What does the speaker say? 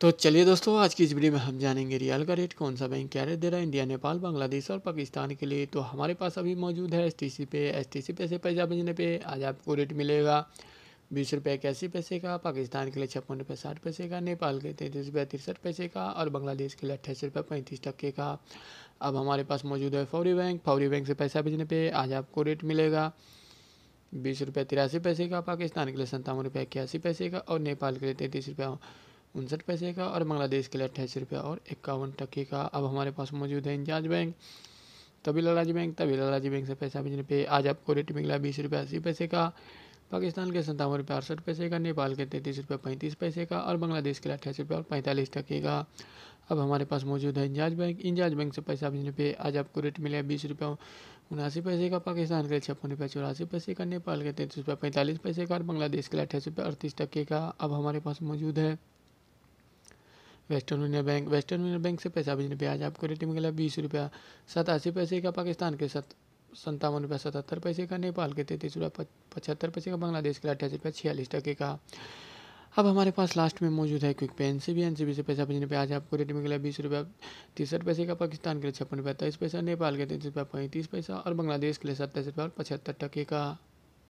तो चलिए दोस्तों आज की इस वीडियो में हम जानेंगे रियल का रेट कौन सा बैंक क्या रेट दे रहा है इंडिया नेपाल बांग्लादेश और पाकिस्तान के लिए तो हमारे पास अभी मौजूद है एस टी सी पे एस टी सी पे से पैसा भेजने पे आज आपको रेट मिलेगा बीस रुपये इक्यासी पैसे का पाकिस्तान के लिए छप्पन रुपये साठ पैसे का नेपाल के तैंतीस रुपये तिरसठ पैसे का और बांग्लादेश के लिए अट्ठाईस रुपये पैंतीस टक्के का अब हमारे पास मौजूद है फौरी बैंक फौरी बैंक से पैसा भेजने पर आज आपको रेट मिलेगा बीस रुपये तिरासी पैसे का पाकिस्तान के लिए संतावन रुपये इक्यासी पैसे का और नेपाल के लिए तैंतीस रुपये उनसठ पैसे का और बांग्लादेश के लिए अट्ठाईस रुपया और इक्यावन टके का अब हमारे पास मौजूद है इंजाज बैंक तभी लालाजी बैंक तभी लालाजी बैंक से पैसा भेजने पे आज आपको रेट मिला बीस रुपये अस्सी पैसे का पाकिस्तान के सत्तावन रुपये अड़सठ पैसे का नेपाल के तैंतीस रुपये पैंतीस पैसे का और बांग्लादेश के लिए अट्ठाईस रुपये और पैंतालीस टके का अब हमारे पास मौजूद है इंजाज बैंक इंजाज बैंक से पैसा भेजने पे आज आपको रेट मिला बीस रुपये उनासी पैसे का पाकिस्तान के लिए छप्पन रुपये चौरासी पैसे का नेपाल के तैंतीस रुपये पैंतालीस पैसे का और बांग्लादेश के लिए अट्ठाईस रुपये अड़तीस टके का अब हमारे पास मौजूद है western union bank western union bank से पैसा भेजने पर आज आपको रेट मिला बीस रुपया सतासी पैसे का पाकिस्तान के साथ संतावन रुपया सतहत्तर पैसे का नेपाल के तैंतीस रुपये पचहत्तर पैसे का बांग्लादेश के अट्ठासी रुपये छियालीस टके का अब हमारे पास लास्ट में मौजूद है quick pay N C B N C B से पैसा भेजने पर आज आपको रेट मिला बीस रुपया तिरसठ पैसे का पाकिस्तान के लिए छप्पन रुपया तेईस पैसा नेपाल के तैतीस रुपया पैंतीस पैसा और बांग्लादेश के लिए सत्ताईस रुपया और पचहत्तर टके का